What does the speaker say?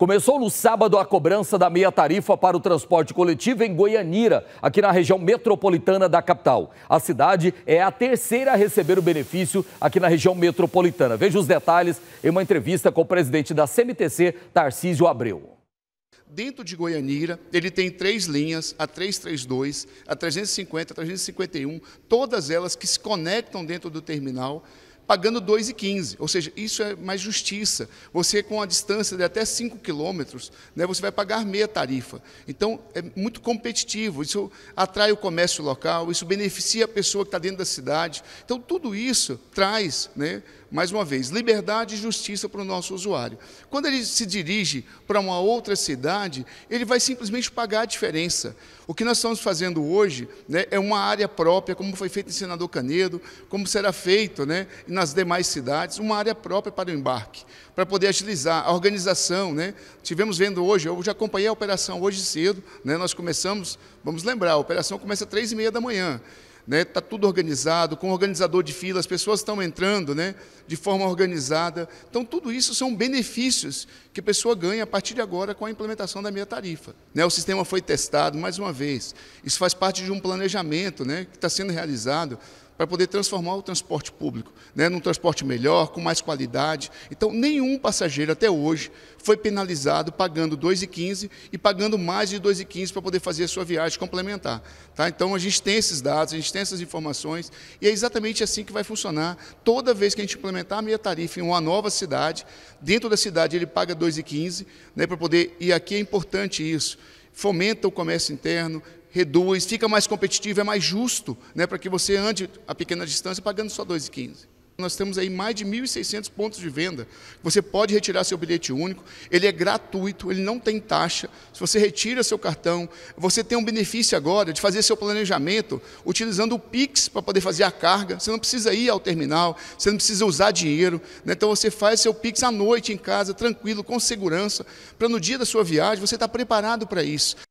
Começou no sábado a cobrança da meia-tarifa para o transporte coletivo em Goianira, aqui na região metropolitana da capital. A cidade é a terceira a receber o benefício aqui na região metropolitana. Veja os detalhes em uma entrevista com o presidente da CMTC, Tarcísio Abreu. Dentro de Goianira, ele tem três linhas, a 332, a 350, a 351, todas elas que se conectam dentro do terminal pagando 2,15. Ou seja, isso é mais justiça. Você, com a distância de até 5 quilômetros, né, você vai pagar meia tarifa. Então, é muito competitivo. Isso atrai o comércio local, isso beneficia a pessoa que está dentro da cidade. Então, tudo isso traz, né, mais uma vez, liberdade e justiça para o nosso usuário. Quando ele se dirige para uma outra cidade, ele vai simplesmente pagar a diferença. O que nós estamos fazendo hoje né, é uma área própria, como foi feito em Senador Canedo, como será feito né, na nas demais cidades, uma área própria para o embarque, para poder agilizar a organização. Né? Tivemos vendo hoje, eu já acompanhei a operação hoje cedo, né? nós começamos, vamos lembrar, a operação começa às três e meia da manhã. Está né, tá tudo organizado, com organizador de fila, as pessoas estão entrando né, de forma organizada. Então, tudo isso são benefícios que a pessoa ganha a partir de agora com a implementação da minha tarifa. Né, o sistema foi testado mais uma vez. Isso faz parte de um planejamento né? que está sendo realizado para poder transformar o transporte público né, num transporte melhor, com mais qualidade. Então, nenhum passageiro até hoje foi penalizado pagando R$ 2,15 e pagando mais de R$ 2,15 para poder fazer a sua viagem complementar. Tá? Então, a gente tem esses dados, a gente tem essas informações e é exatamente assim que vai funcionar. Toda vez que a gente implementar a meia tarifa em uma nova cidade, dentro da cidade ele paga R$ 2,15 né, para poder. E aqui é importante isso fomenta o comércio interno, reduz, fica mais competitivo, é mais justo, né, para que você ande a pequena distância pagando só 2,15. Nós temos aí mais de 1.600 pontos de venda. Você pode retirar seu bilhete único, ele é gratuito, ele não tem taxa. Se você retira seu cartão, você tem um benefício agora de fazer seu planejamento utilizando o Pix para poder fazer a carga. Você não precisa ir ao terminal, você não precisa usar dinheiro. Né? Então você faz seu Pix à noite em casa, tranquilo, com segurança, para no dia da sua viagem você estar tá preparado para isso.